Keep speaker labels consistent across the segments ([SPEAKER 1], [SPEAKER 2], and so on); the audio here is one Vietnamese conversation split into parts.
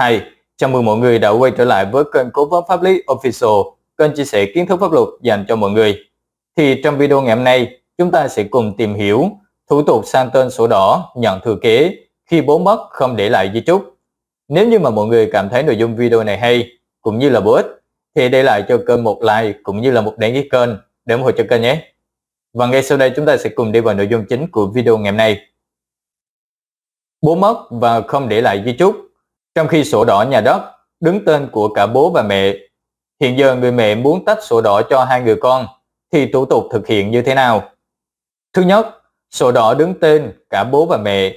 [SPEAKER 1] Hi, chào mừng mọi người đã quay trở lại với kênh Cố vấn Pháp lý Official, kênh chia sẻ kiến thức pháp luật dành cho mọi người. Thì trong video ngày hôm nay, chúng ta sẽ cùng tìm hiểu thủ tục sang tên sổ đỏ nhận thừa kế khi bố mất không để lại di chúc. Nếu như mà mọi người cảm thấy nội dung video này hay cũng như là bổ ích thì để lại cho kênh một like cũng như là một đăng ký kênh để ủng hộ cho kênh nhé. Và ngay sau đây chúng ta sẽ cùng đi vào nội dung chính của video ngày hôm nay. Bố mất và không để lại di chúc trong khi sổ đỏ nhà đất đứng tên của cả bố và mẹ, hiện giờ người mẹ muốn tách sổ đỏ cho hai người con thì thủ tục thực hiện như thế nào? Thứ nhất, sổ đỏ đứng tên cả bố và mẹ.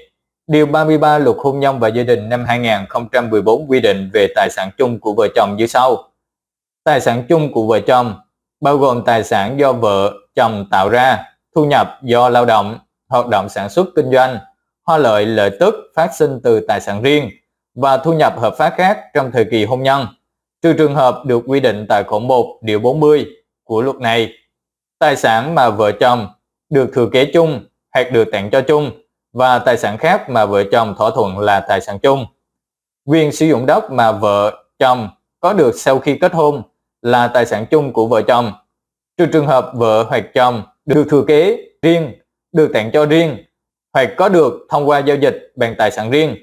[SPEAKER 1] Điều 33 luật hôn nhân và gia đình năm 2014 quy định về tài sản chung của vợ chồng như sau. Tài sản chung của vợ chồng bao gồm tài sản do vợ, chồng tạo ra, thu nhập do lao động, hoạt động sản xuất kinh doanh, hoa lợi lợi tức phát sinh từ tài sản riêng và thu nhập hợp pháp khác trong thời kỳ hôn nhân, trừ trường hợp được quy định tại khoản 1 điều 40 của luật này. Tài sản mà vợ chồng được thừa kế chung hoặc được tặng cho chung và tài sản khác mà vợ chồng thỏa thuận là tài sản chung. Quyền sử dụng đất mà vợ chồng có được sau khi kết hôn là tài sản chung của vợ chồng, trừ trường hợp vợ hoặc chồng được thừa kế riêng, được tặng cho riêng hoặc có được thông qua giao dịch bằng tài sản riêng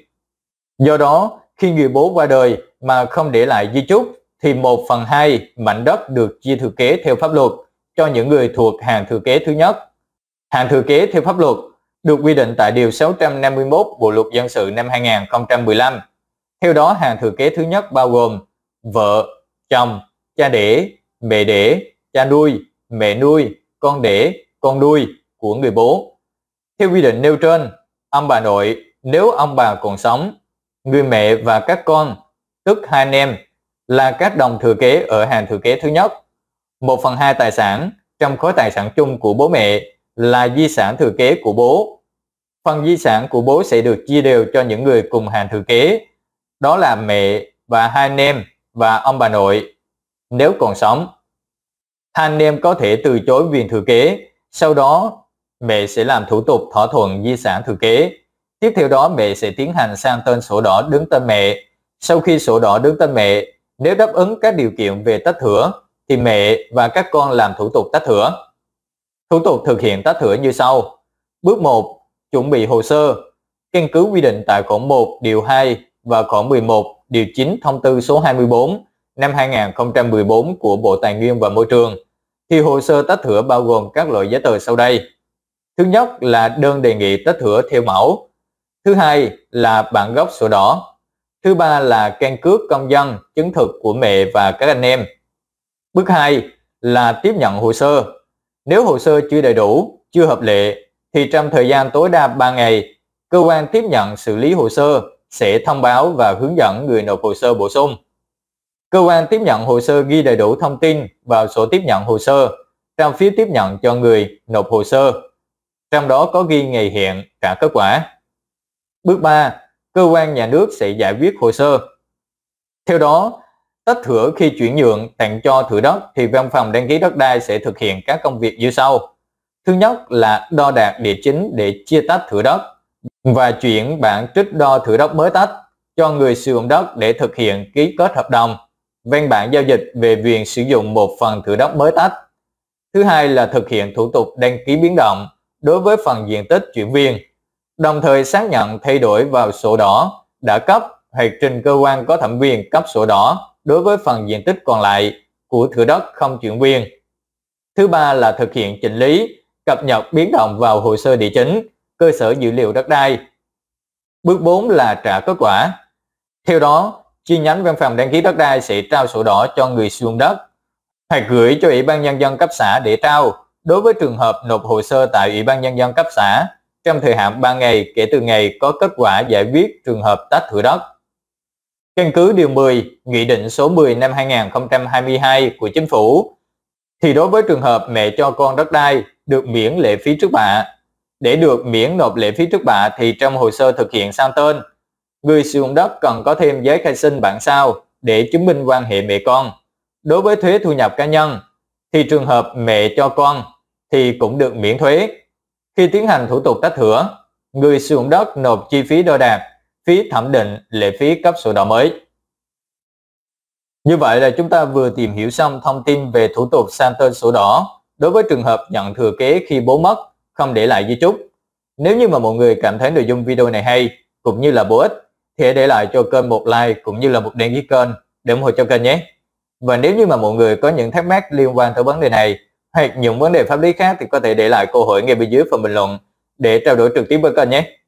[SPEAKER 1] Do đó, khi người bố qua đời mà không để lại di chúc, thì 1 phần 2 mảnh đất được chia thừa kế theo pháp luật cho những người thuộc hàng thừa kế thứ nhất. Hàng thừa kế theo pháp luật được quy định tại Điều 651 Bộ Luật Dân sự năm 2015. Theo đó, hàng thừa kế thứ nhất bao gồm vợ, chồng, cha đẻ, mẹ đẻ, cha nuôi, mẹ nuôi, con đẻ, con nuôi của người bố. Theo quy định nêu trên, ông bà nội nếu ông bà còn sống người mẹ và các con, tức hai anh em, là các đồng thừa kế ở hàng thừa kế thứ nhất. một phần hai tài sản trong khối tài sản chung của bố mẹ là di sản thừa kế của bố. Phần di sản của bố sẽ được chia đều cho những người cùng hàng thừa kế, đó là mẹ và hai anh em và ông bà nội, nếu còn sống. Hai anh em có thể từ chối quyền thừa kế, sau đó mẹ sẽ làm thủ tục thỏa thuận di sản thừa kế Tiếp theo đó mẹ sẽ tiến hành sang tên sổ đỏ đứng tên mẹ. Sau khi sổ đỏ đứng tên mẹ, nếu đáp ứng các điều kiện về tách thửa, thì mẹ và các con làm thủ tục tách thửa. Thủ tục thực hiện tách thửa như sau. Bước 1. Chuẩn bị hồ sơ. Căn cứ quy định tại khoản 1 điều 2 và khoản 11 điều 9 thông tư số 24 năm 2014 của Bộ Tài nguyên và Môi trường thì hồ sơ tách thửa bao gồm các loại giấy tờ sau đây. Thứ nhất là đơn đề nghị tách thửa theo mẫu Thứ hai là bản gốc sổ đỏ. Thứ ba là căn cước công dân, chứng thực của mẹ và các anh em. Bước 2 là tiếp nhận hồ sơ. Nếu hồ sơ chưa đầy đủ, chưa hợp lệ, thì trong thời gian tối đa 3 ngày, cơ quan tiếp nhận xử lý hồ sơ sẽ thông báo và hướng dẫn người nộp hồ sơ bổ sung. Cơ quan tiếp nhận hồ sơ ghi đầy đủ thông tin vào sổ tiếp nhận hồ sơ, trong phiếu tiếp nhận cho người nộp hồ sơ, trong đó có ghi ngày hiện trả kết quả. Bước 3. Cơ quan nhà nước sẽ giải quyết hồ sơ. Theo đó, tách thửa khi chuyển nhượng tặng cho thửa đất thì văn phòng đăng ký đất đai sẽ thực hiện các công việc như sau. Thứ nhất là đo đạc địa chính để chia tách thửa đất và chuyển bản trích đo thửa đất mới tách cho người sử dụng đất để thực hiện ký kết hợp đồng, văn bản giao dịch về quyền sử dụng một phần thửa đất mới tách. Thứ hai là thực hiện thủ tục đăng ký biến động đối với phần diện tích chuyển viên đồng thời xác nhận thay đổi vào sổ đỏ đã cấp hoặc trình cơ quan có thẩm quyền cấp sổ đỏ đối với phần diện tích còn lại của thửa đất không chuyển quyền. Thứ ba là thực hiện chỉnh lý, cập nhật biến động vào hồ sơ địa chính, cơ sở dữ liệu đất đai. Bước 4 là trả kết quả. Theo đó, chi nhánh văn phòng đăng ký đất đai sẽ trao sổ đỏ cho người sử dụng đất hoặc gửi cho Ủy ban Nhân dân cấp xã để trao đối với trường hợp nộp hồ sơ tại Ủy ban Nhân dân cấp xã trong thời hạn 3 ngày kể từ ngày có kết quả giải quyết trường hợp tách thửa đất. Căn cứ Điều 10, Nghị định số 10 năm 2022 của Chính phủ, thì đối với trường hợp mẹ cho con đất đai được miễn lệ phí trước bạ. Để được miễn nộp lệ phí trước bạ thì trong hồ sơ thực hiện sang tên, người sử dụng đất cần có thêm giấy khai sinh bản sao để chứng minh quan hệ mẹ con. Đối với thuế thu nhập cá nhân, thì trường hợp mẹ cho con thì cũng được miễn thuế khi tiến hành thủ tục tách thửa, người sử dụng đất nộp chi phí đo đạc, phí thẩm định, lệ phí cấp sổ đỏ mới. Như vậy là chúng ta vừa tìm hiểu xong thông tin về thủ tục sang tên sổ đỏ đối với trường hợp nhận thừa kế khi bố mất, không để lại di chúc. Nếu như mà mọi người cảm thấy nội dung video này hay cũng như là bổ ích thì hãy để lại cho kênh một like cũng như là một đăng ký kênh để ủng hộ cho kênh nhé. Và nếu như mà mọi người có những thắc mắc liên quan tới vấn đề này hoặc những vấn đề pháp lý khác thì có thể để lại câu hỏi ngay bên dưới phần bình luận để trao đổi trực tiếp với kênh nhé.